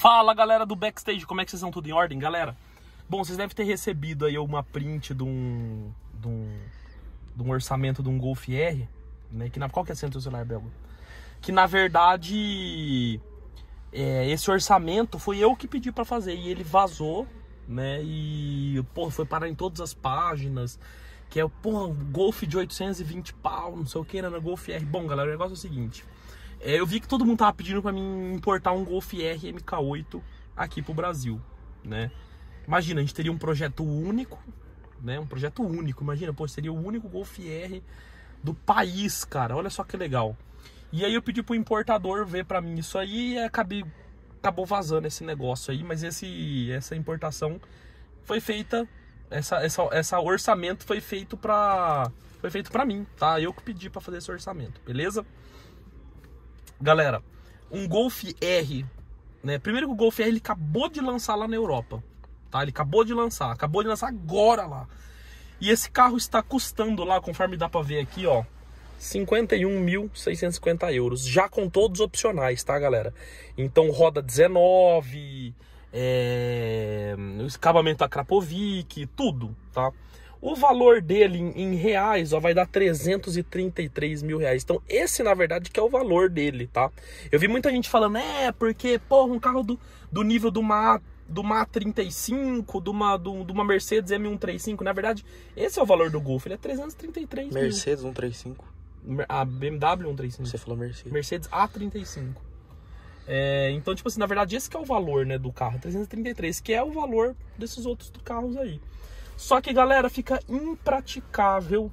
Fala galera do backstage, como é que vocês estão? Tudo em ordem, galera? Bom, vocês devem ter recebido aí uma print de um, de um, de um orçamento de um Golf R, né? Que na, qual que é centro celular belga? Que na verdade é, esse orçamento foi eu que pedi para fazer e ele vazou, né? E pô, foi parar em todas as páginas. Que é, o Golf de 820 pau, não sei o que, era né? Golf R. Bom, galera, o negócio é o seguinte. É, eu vi que todo mundo tava pedindo para mim importar um Golf R MK8 aqui pro Brasil, né? Imagina, a gente teria um projeto único, né? Um projeto único, imagina, pô, seria o único Golf R do país, cara. Olha só que legal. E aí eu pedi pro importador ver para mim isso aí e acabei, acabou vazando esse negócio aí, mas esse essa importação foi feita essa essa essa orçamento foi feito para foi feito para mim, tá? Eu que pedi para fazer esse orçamento, beleza? galera, um Golf R, né? Primeiro que o Golf R ele acabou de lançar lá na Europa, tá? Ele acabou de lançar, acabou de lançar agora lá. E esse carro está custando lá, conforme dá para ver aqui, ó, 51.650 euros, já com todos os opcionais, tá, galera? Então roda 19, é, escapamento a Krapovic, tudo, tá? O valor dele em, reais ó, vai dar 333 mil reais. Então, esse, na verdade, que é o valor dele, tá? Eu vi muita gente falando, é, porque, porra, um carro do, do nível de uma, de uma 35, de uma, de uma Mercedes M135, na verdade, esse é o valor do Golf, ele é 333 Mercedes mil. Mercedes 135. A BMW 135. Você falou Mercedes. Mercedes A35. É, então, tipo assim, na verdade, esse que é o valor né, do carro, 333, que é o valor desses outros carros aí. Só que, galera, fica impraticável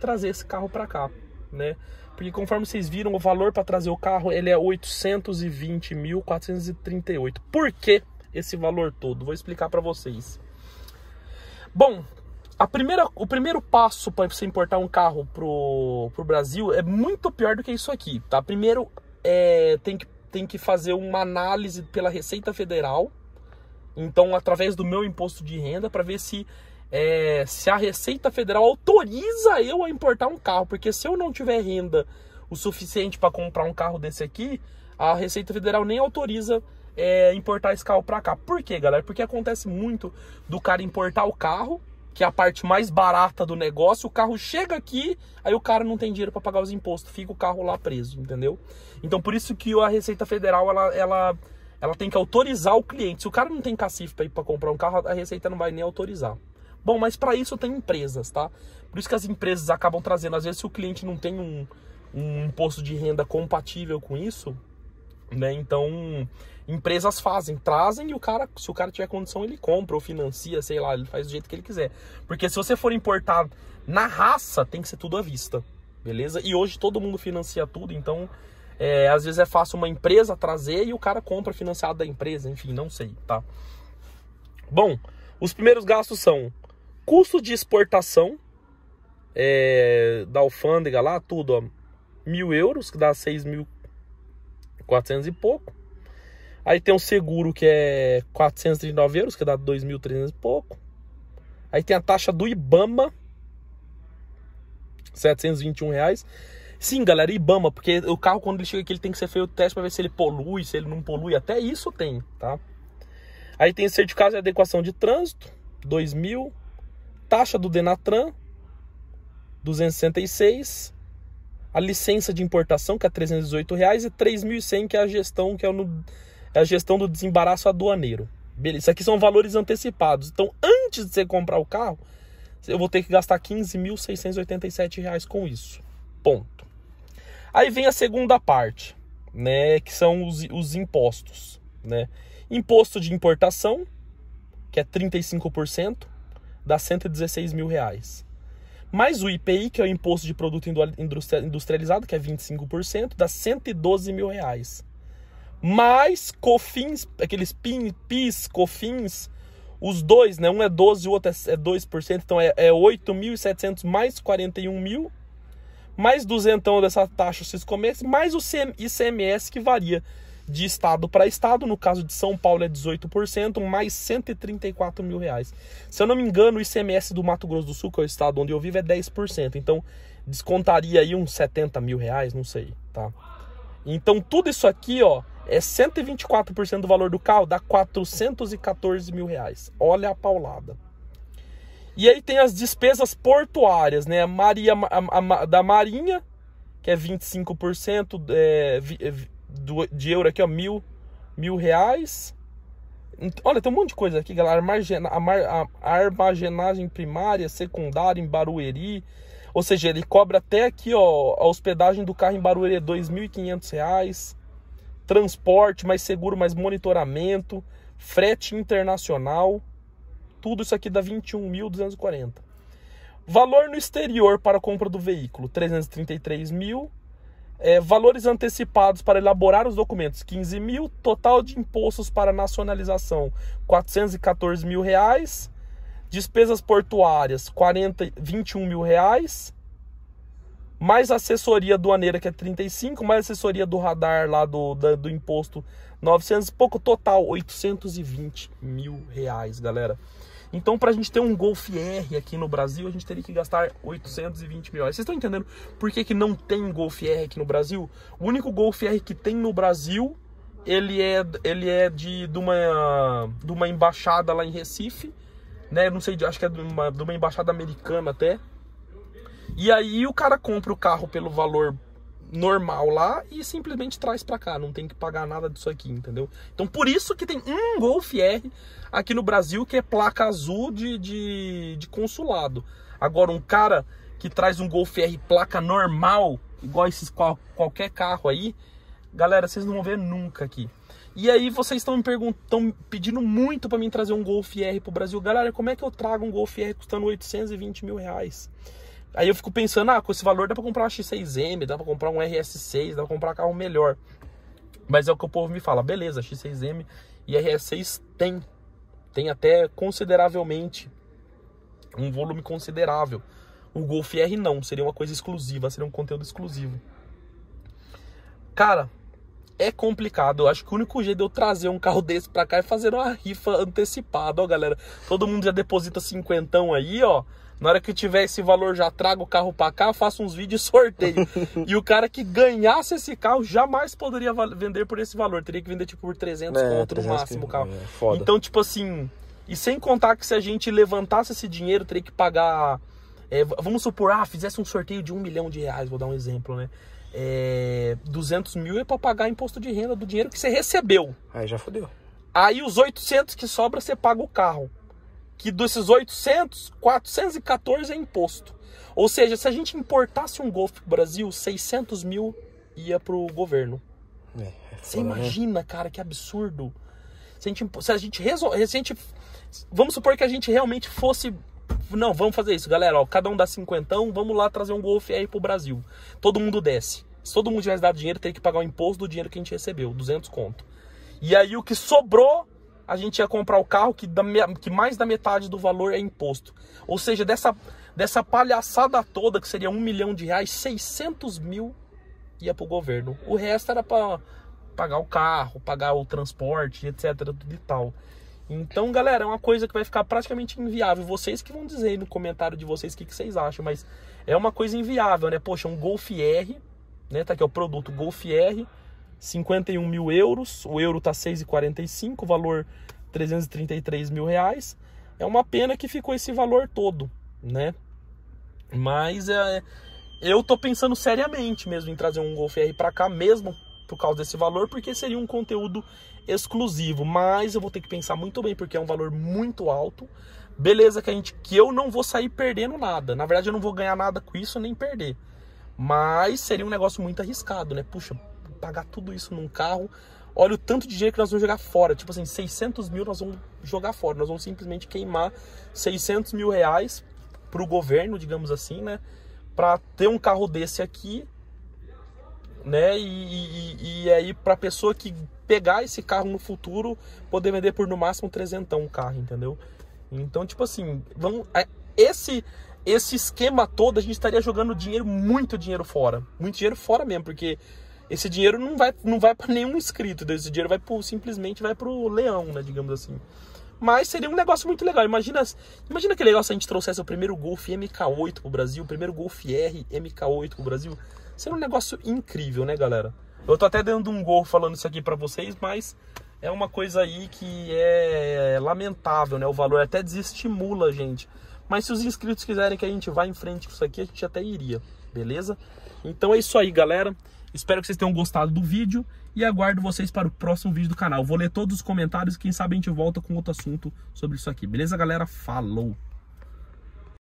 trazer esse carro para cá, né? Porque conforme vocês viram, o valor para trazer o carro ele é 820.438. Por que esse valor todo? Vou explicar para vocês. Bom, a primeira, o primeiro passo para você importar um carro pro, pro Brasil é muito pior do que isso aqui, tá? Primeiro é, tem, que, tem que fazer uma análise pela Receita Federal, então através do meu imposto de renda, para ver se é, se a Receita Federal autoriza eu a importar um carro, porque se eu não tiver renda o suficiente para comprar um carro desse aqui, a Receita Federal nem autoriza é, importar esse carro para cá. Por quê, galera? Porque acontece muito do cara importar o carro, que é a parte mais barata do negócio, o carro chega aqui, aí o cara não tem dinheiro para pagar os impostos, fica o carro lá preso, entendeu? Então por isso que a Receita Federal ela, ela, ela tem que autorizar o cliente. Se o cara não tem cacife para ir para comprar um carro, a Receita não vai nem autorizar. Bom, mas para isso tem empresas, tá? Por isso que as empresas acabam trazendo. Às vezes, se o cliente não tem um, um imposto de renda compatível com isso, né? Então, empresas fazem, trazem e o cara, se o cara tiver condição, ele compra ou financia, sei lá, ele faz do jeito que ele quiser. Porque se você for importar na raça, tem que ser tudo à vista, beleza? E hoje todo mundo financia tudo, então é, às vezes é fácil uma empresa trazer e o cara compra financiado da empresa, enfim, não sei, tá? Bom, os primeiros gastos são Custo de exportação é, da alfândega lá, tudo, ó, mil euros, que dá quatrocentos e pouco. Aí tem o seguro que é 439 euros, que dá 2.300 e pouco. Aí tem a taxa do IBAMA, 721 reais. Sim, galera, IBAMA, porque o carro quando ele chega aqui ele tem que ser feito o teste para ver se ele polui, se ele não polui, até isso tem, tá? Aí tem certificado de adequação de trânsito, 2 mil taxa do Denatran, 266, a licença de importação, que é R$ 318, reais, e R$ 3.100, que é a gestão, que é, no, é a gestão do desembaraço aduaneiro. Beleza, isso aqui são valores antecipados. Então, antes de você comprar o carro, eu vou ter que gastar R$ reais com isso. Ponto. Aí vem a segunda parte, né, que são os, os impostos, né? Imposto de importação, que é 35%, dá 116 mil reais. Mais o IPI, que é o Imposto de Produto Industrializado, que é 25%, dá 112 mil reais. Mais COFINS, aqueles PIN, PIS, COFINS, os dois, né? Um é 12, o outro é 2%, é então é, é 8.700 mais 41 mil, mais duzentão dessa taxa Ciscomex, mais o ICMS que varia de estado para estado. No caso de São Paulo é 18%, mais 134 mil reais. Se eu não me engano, o ICMS do Mato Grosso do Sul, que é o estado onde eu vivo, é 10%. Então descontaria aí uns 70 mil reais, não sei, tá? Então tudo isso aqui, ó, é 124% do valor do carro, dá 414 mil reais. Olha a paulada. E aí tem as despesas portuárias, né? Maria, a, a, da Marinha, que é 25%, é, é do, de euro aqui, ó, mil, mil reais. Olha, tem um monte de coisa aqui, galera. Armazenagem primária, secundária em Barueri. Ou seja, ele cobra até aqui, ó, a hospedagem do carro em Barueri é R$ 2.500. Transporte, mais seguro, mais monitoramento, frete internacional. Tudo isso aqui dá 21.240. Valor no exterior para compra do veículo, 333 mil. É, valores antecipados para elaborar os documentos, 15 mil. Total de impostos para nacionalização, 414 mil reais. Despesas portuárias, 40, 21 mil reais. Mais assessoria aduaneira, que é 35, mais assessoria do radar lá do, da, do imposto, 900 pouco. Total, 820 mil reais, galera. Então, para a gente ter um Golf R aqui no Brasil, a gente teria que gastar 820 mil reais. Vocês estão entendendo por que, que não tem Golf R aqui no Brasil? O único Golf R que tem no Brasil, ele é, ele é de, de, uma, de uma embaixada lá em Recife, né? Não sei, acho que é de uma, de uma embaixada americana até. E aí o cara compra o carro pelo valor normal lá e simplesmente traz para cá, não tem que pagar nada disso aqui, entendeu? Então por isso que tem um Golf R aqui no Brasil que é placa azul de, de, de consulado. Agora um cara que traz um Golf R placa normal, igual esses qual, qualquer carro aí, galera, vocês não vão ver nunca aqui. E aí vocês estão me perguntando, pedindo muito para mim trazer um Golf R pro Brasil. Galera, como é que eu trago um Golf R custando 820 mil reais? Aí eu fico pensando, ah, com esse valor dá pra comprar uma X6M, dá pra comprar um RS6, dá pra comprar um carro melhor. Mas é o que o povo me fala, beleza, X6M e RS6 tem. Tem até consideravelmente. Um volume considerável. O Golf R não, seria uma coisa exclusiva, seria um conteúdo exclusivo. Cara, é complicado. Eu acho que o único jeito de eu trazer um carro desse pra cá é fazer uma rifa antecipada, ó, galera. Todo mundo já deposita cinquentão aí, ó. Na hora que tiver esse valor, já trago o carro para cá, faço uns vídeos e sorteio. e o cara que ganhasse esse carro jamais poderia vender por esse valor. Teria que vender tipo por 300 é, conto 300 no máximo que... o carro. É, então, tipo assim, e sem contar que se a gente levantasse esse dinheiro, teria que pagar. É, vamos supor, ah, fizesse um sorteio de um milhão de reais, vou dar um exemplo, né? É, 200 mil é para pagar imposto de renda do dinheiro que você recebeu. Aí já fodeu. Aí os 800 que sobra você paga o carro que desses 800, 414 é imposto. Ou seja, se a gente importasse um Golf pro Brasil, 600 mil ia pro governo. É, é Você né? imagina, né? cara, que absurdo. Se a gente, se a gente, resol... se a gente Vamos supor que a gente realmente fosse não, vamos fazer isso, galera. Ó, cada um dá cinquentão, vamos lá trazer um Golf aí pro Brasil. Todo mundo desce. Se todo mundo tivesse dado dinheiro, teria que pagar o imposto do dinheiro que a gente recebeu, 200 conto. E aí o que sobrou a gente ia comprar o carro que, da, que mais da metade do valor é imposto. Ou seja, dessa, dessa palhaçada toda, que seria um milhão de reais, 600 mil ia para o governo. O resto era para pagar o carro, pagar o transporte, etc. Tudo e tal. Então, galera, é uma coisa que vai ficar praticamente inviável. Vocês que vão dizer aí no comentário de vocês o que, que vocês acham, mas é uma coisa inviável, né? Poxa, um Golf R, né? Tá aqui o produto Golf R 51 mil euros, o euro está 6,45, valor 333 mil reais. É uma pena que ficou esse valor todo, né? Mas é, eu tô pensando seriamente mesmo em trazer um Golf R para cá, mesmo por causa desse valor, porque seria um conteúdo exclusivo. Mas eu vou ter que pensar muito bem, porque é um valor muito alto. Beleza, que a gente que eu não vou sair perdendo nada. Na verdade, eu não vou ganhar nada com isso nem perder. Mas seria um negócio muito arriscado, né? Puxa, pagar tudo isso num carro. Olha o tanto de dinheiro que nós vamos jogar fora. Tipo assim, 600 mil nós vamos jogar fora. Nós vamos simplesmente queimar 600 mil reais para o governo, digamos assim, né? Para ter um carro desse aqui, né? E, e, e aí para pessoa que pegar esse carro no futuro, poder vender por no máximo 300 um carro, entendeu? Então, tipo assim, vamos é, esse esse esquema todo a gente estaria jogando dinheiro, muito dinheiro fora, muito dinheiro fora mesmo, porque esse dinheiro não vai, não vai para nenhum inscrito, né? esse dinheiro vai pro, simplesmente vai para o leão, né, digamos assim. Mas seria um negócio muito legal. Imagina, imagina que legal se a gente trouxesse o primeiro Golf MK8 pro Brasil, o primeiro Golf R MK8 pro Brasil. Seria um negócio incrível, né, galera? Eu tô até dando um gol falando isso aqui para vocês, mas é uma coisa aí que é lamentável, né? O valor até desestimula a gente. Mas se os inscritos quiserem que a gente vá em frente com isso aqui, a gente até iria, beleza? Então é isso aí, galera. Espero que vocês tenham gostado do vídeo e aguardo vocês para o próximo vídeo do canal. Vou ler todos os comentários e quem sabe a gente volta com outro assunto sobre isso aqui. Beleza, galera? Falou!